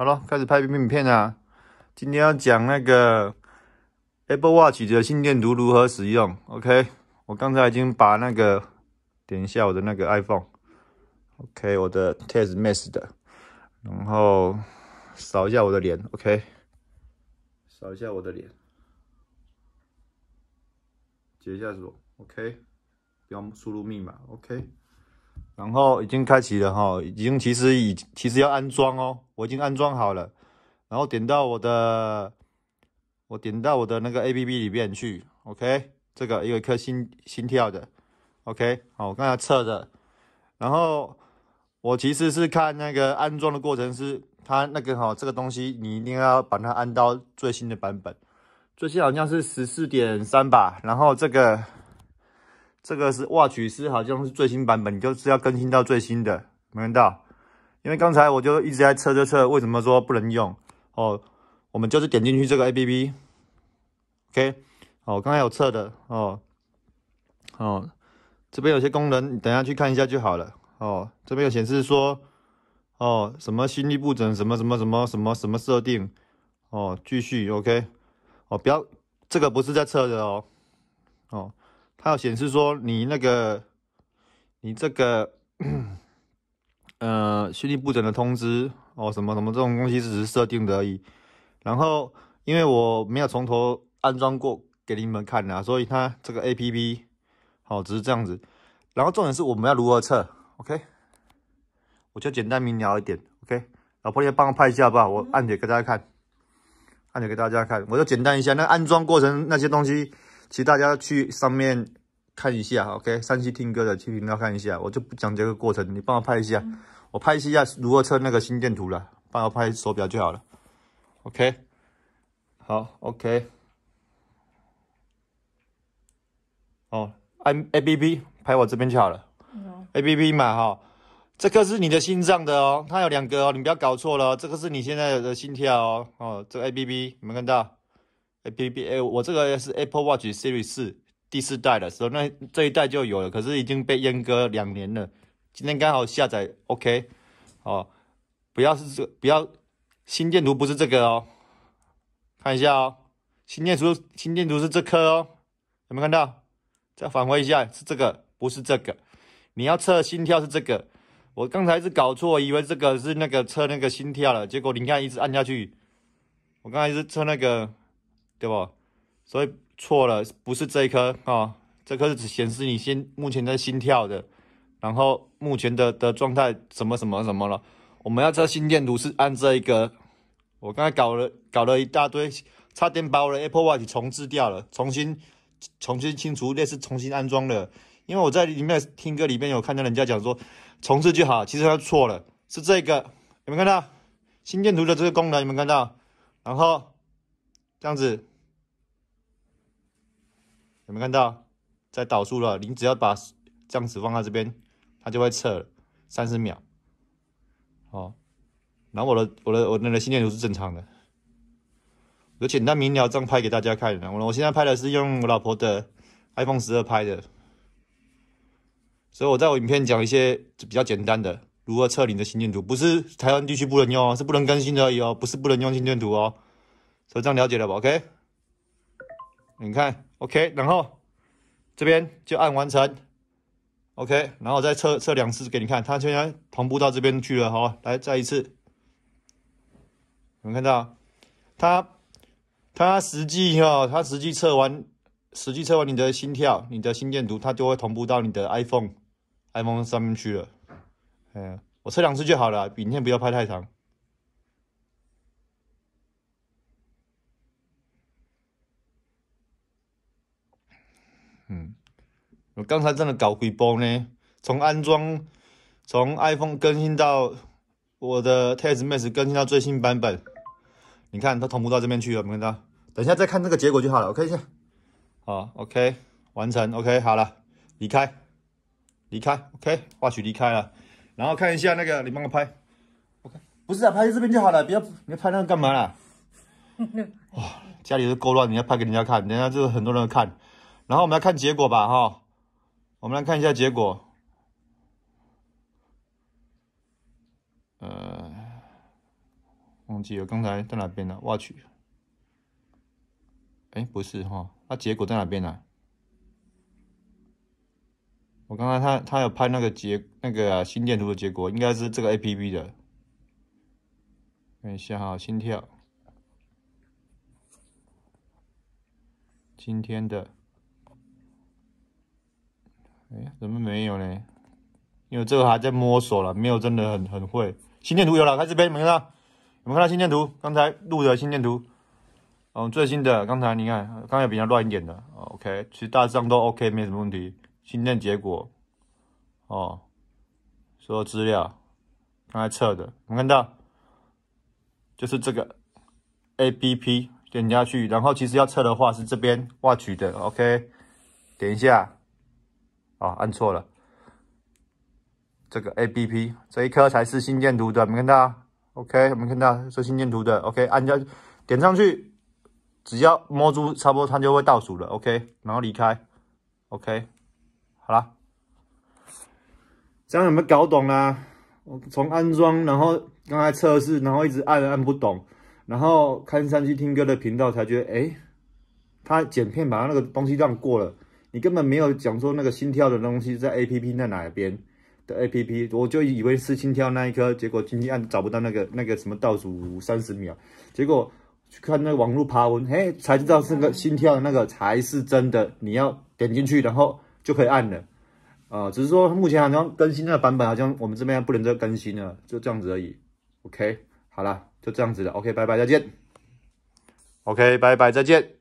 好了，开始拍片片啊！今天要讲那个 Apple Watch 的心电图如何使用。OK，我刚才已经把那个点一下我的那个 iPhone，OK，我的 Test m e s s 的，然后扫一下我的脸，OK，扫一下我的脸，截一下锁 o k 不要输入密码，OK。然后已经开启了哈，已经其实已其实要安装哦，我已经安装好了。然后点到我的，我点到我的那个 A P P 里面去。O K，这个有一颗心心跳的。O K，好，我刚才测的。然后我其实是看那个安装的过程是，它那个哈，这个东西你一定要把它安到最新的版本，最新好像是十四点三吧。然后这个。这个是 Watch 师，好像是最新版本，就是要更新到最新的，没看到？因为刚才我就一直在测，测测为什么说不能用哦。我们就是点进去这个 APP，OK。哦，刚才有测的哦。哦，这边有些功能，你等下去看一下就好了。哦，这边有显示说，哦，什么心率不准，什么什么什么什么什么设定。哦，继续，OK。哦，不要，这个不是在测的哦。哦。它有显示说你那个，你这个，呃，虚拟不准的通知哦，什么什么这种东西是只是设定的而已。然后，因为我没有从头安装过给你们看啊，所以它这个 APP，好，只是这样子。然后重点是我们要如何测？OK，我就简单明了一点。OK，老婆你也帮我拍一下吧，我按着给大家看，按着给大家看，我就简单一下那安装过程那些东西。其实大家去上面看一下，OK，山西听歌的去频道看一下，我就不讲这个过程，你帮我拍一下，我拍一下如何测那个心电图了，帮我拍手表就好了，OK，好，OK，哦，按 APP 拍我这边就好了，APP 嘛哈，这个是你的心脏的哦，它有两个哦，你不要搞错了，这个是你现在的心跳哦，哦，这个 APP 没有看到。Apple，我这个是 Apple Watch Series 第四代的时候，那这一代就有了，可是已经被阉割两年了。今天刚好下载，OK，哦，不要是这，不要心电图不是这个哦，看一下哦，心电图心电图是这颗哦，有没有看到？再返回一下，是这个，不是这个。你要测心跳是这个，我刚才是搞错，以为这个是那个测那个心跳了，结果你看一直按下去，我刚才是测那个。对不？所以错了，不是这一颗啊，这颗是只显示你心目前的心跳的，然后目前的的状态什么什么什么了。我们要测心电图是按这一个，我刚才搞了搞了一大堆，差点把我的 Apple Watch 重置掉了，重新重新清除类似重新安装的，因为我在里面听歌里面有看到人家讲说重置就好，其实他错了，是这个有没有看到？心电图的这个功能有没有看到？然后这样子。有没有看到在导数了，你只要把这样子放在这边，它就会测三十秒。哦，然后我的我的我的心电图是正常的，有简单明了这样拍给大家看的。我我现在拍的是用我老婆的 iPhone 十二拍的，所以我在我影片讲一些比较简单的如何测你的心电图，不是台湾地区不能用哦，是不能更新的而已哦，不是不能用心电图哦。所以这样了解了吧？OK？你看。OK，然后这边就按完成。OK，然后再测测两次给你看，它现在同步到这边去了好，来再一次，你们看到，它它实际哈，它实际测完，实际测完你的心跳，你的心电图，它就会同步到你的 iPhone iPhone 上面去了。哎，我测两次就好了，影片不要拍太长。嗯，我刚才真的搞鬼包呢，从安装，从 iPhone 更新到我的 t e s t m a x e 更新到最新版本，你看它同步到这边去了没看到？等一下再看这个结果就好了，我看一下。好，OK，完成，OK，好了，离开，离开，OK，或许离开了。然后看一下那个，你帮我拍，OK，不是啊，拍这边就好了，不要，你要拍那个干嘛啦？哇，家里都够乱，你要拍给人家看，人家就是很多人看。然后我们来看结果吧，哈，我们来看一下结果。呃，忘记了刚才在哪边呢？我去，哎，不是哈，那结果在哪边呢？我刚才他他有拍那个结那个心电图的结果，应该是这个 A P P 的。看一下哈，心跳，今天的。怎么没有呢？因为这个还在摸索了，没有真的很很会。心电图有了，看这边，你们看到？你们看到心电图？刚才录的心电图，嗯，最新的，刚才你看，刚才比较乱一点的。OK，其实大致上都 OK，没什么问题。心电结果，哦，所有资料，刚才测的，你们看到？就是这个 APP 点下去，然后其实要测的话是这边获取的。OK，点一下。啊，按错了，这个 APP 这一颗才是心电图的，没看到？OK，没看到是心电图的。OK，按一下，点上去，只要摸住，差不多它就会倒数了。OK，然后离开。OK，好啦，这样有没有搞懂啦？我从安装，然后刚才测试，然后一直按按不懂，然后看上去听歌的频道才觉得，哎，他剪片把那个东西让过了。你根本没有讲说那个心跳的东西在 A P P 在哪边的 A P P，我就以为是心跳那一颗，结果轻轻按找不到那个那个什么倒数三十秒，结果去看那网络爬文，嘿，才知道是个心跳的那个才是真的。你要点进去，然后就可以按了。啊，只是说目前好像更新那个版本好像我们这边不能再更新了，就这样子而已。OK，好了，就这样子了。OK，拜拜，再见。OK，拜拜，再见。